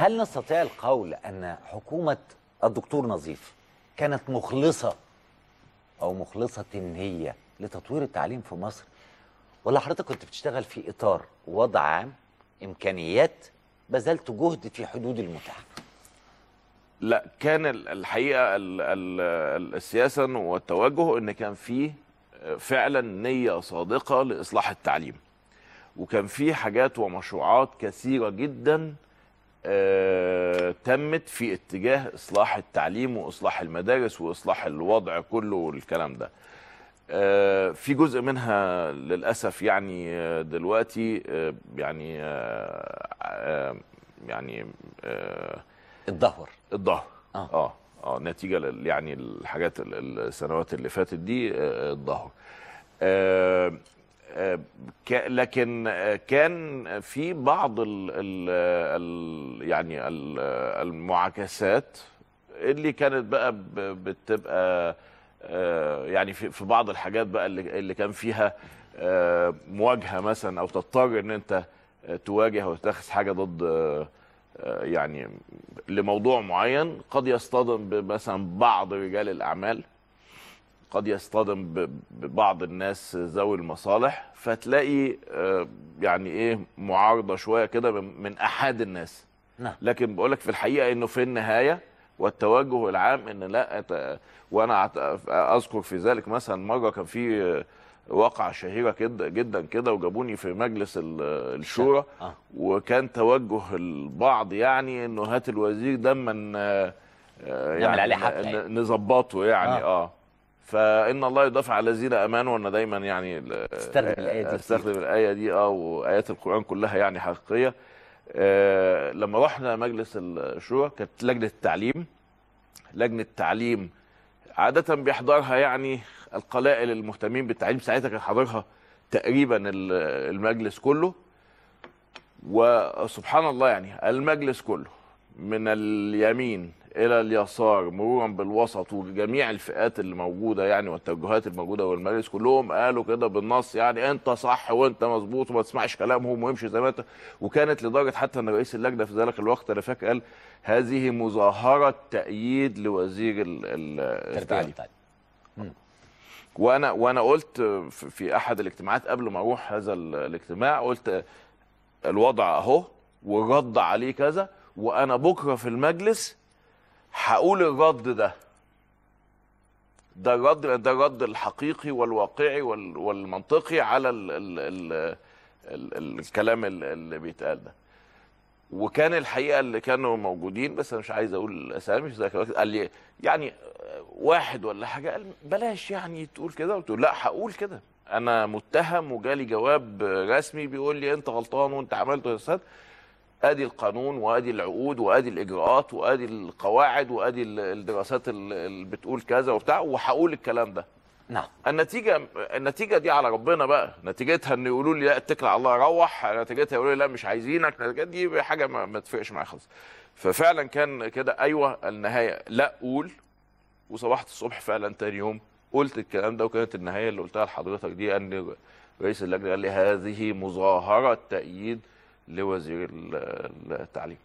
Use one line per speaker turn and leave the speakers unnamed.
هل نستطيع القول أن حكومة الدكتور نظيف كانت مخلصة أو مخلصة هي لتطوير التعليم في مصر ولا حضرتك كنت بتشتغل في إطار وضع عام إمكانيات بذلت جهد في حدود المتاح لا كان الحقيقة الـ الـ السياسة والتوجه أن كان فيه فعلا نية صادقة لإصلاح التعليم وكان فيه حاجات ومشروعات كثيرة جداً آه، تمت في اتجاه اصلاح التعليم واصلاح المدارس واصلاح الوضع كله والكلام ده آه، في جزء منها للاسف يعني دلوقتي آه، يعني يعني اتدهور الدهور اه اه, نتيجه يعني الحاجات السنوات اللي فاتت دي اتدهور لكن كان في بعض ال ال يعني المعاكسات اللي كانت بقى بتبقى آه، يعني في بعض الحاجات بقى اللي كان فيها آه، مواجهه مثلا او تضطر ان انت تواجه او تتخذ حاجه ضد آه، يعني لموضوع معين قد يصطدم مثلا بعض رجال الاعمال قد يصطدم ببعض الناس ذوي المصالح فتلاقي آه، يعني ايه معارضه شويه كده من احد الناس نعم. لكن بقول لك في الحقيقه انه في النهايه والتوجه العام ان لا وانا اذكر في ذلك مثلا مره كان في آه، واقعة شهيرة كده جدا كده وجابوني في مجلس الشورى آه. وكان توجه البعض يعني انه هات الوزير ده من آه، يعني, يعني نظبطه يعني اه, آه. فان الله يضاف على الذين امنوا وانا دايما يعني استخدم الايه دي استخدم الايه دي اه وايات القران كلها يعني حقيقيه آه لما رحنا مجلس الشورى كانت لجنه التعليم لجنه التعليم عاده بيحضرها يعني القلائل المهتمين بالتعليم ساعتها كان حاضرها تقريبا المجلس كله وسبحان الله يعني المجلس كله من اليمين الى اليسار مرورا بالوسط وجميع الفئات اللي موجوده يعني والتوجهات الموجوده والمجلس كلهم قالوا كده بالنص يعني انت صح وانت مظبوط وما تسمعش كلامهم وامشي زي ما انت وكانت لدرجه حتى ان رئيس اللجنه في ذلك الوقت انا فاكر قال هذه مظاهره تأييد لوزير التعليم وانا وانا قلت في احد الاجتماعات قبل ما اروح هذا الاجتماع قلت الوضع اهو والرد عليه كذا وانا بكره في المجلس هقول الرد ده ده الرد ده الرد الحقيقي والواقعي والمنطقي على الـ الـ الـ الـ الكلام اللي بيتقال ده وكان الحقيقه اللي كانوا موجودين بس انا مش عايز اقول اسامي مش ذاكر قال لي يعني واحد ولا حاجه قال بلاش يعني تقول كده قلت لا هقول كده انا متهم وجالي جواب رسمي بيقول لي انت غلطان وانت عملت استاذ ادي القانون وادي العقود وادي الاجراءات وادي القواعد وادي الدراسات اللي بتقول كذا وبتاع وهقول الكلام ده نعم النتيجه النتيجه دي على ربنا بقى نتيجتها ان يقولوا لي لا اتكل على الله روح نتيجتها يقولوا لي لا مش عايزينك نتيجتها دي حاجه ما, ما تفرقش معايا خالص ففعلا كان كده ايوه النهايه لا قول وصبحت الصبح فعلا تاني يوم قلت الكلام ده وكانت النهايه اللي قلتها لحضرتك دي ان رئيس اللجنه قال لي هذه مظاهره تأييد لوزير التعليم